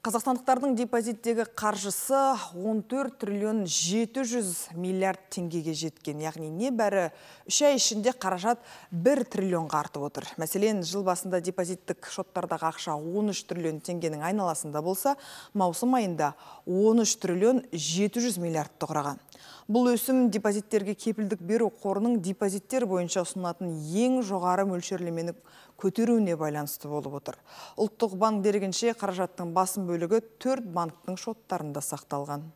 Қазақстандықтардың депозиттегі қаржысы 14 триллион 700 миллиард теңгеге жеткен. Яғни не бәрі үш ай ішінде қаражат 1 триллион артып отыр. Мәселен, жыл басында депозиттік шоттардағы ақша 13 триллион тенгенің айналасында болса, маусым айында 13 триллион 700 миллиардты құраған. Бұл өсім депозиттерге кепілдік беру қорының депозиттер бойынша ұсынатын ең жоғары мөлшерлемені көтеруіне байланысты болып отыр. Ұлттық банк дергенше қаражаттың басым бөлігі төрт банктың шоттарында сақталған.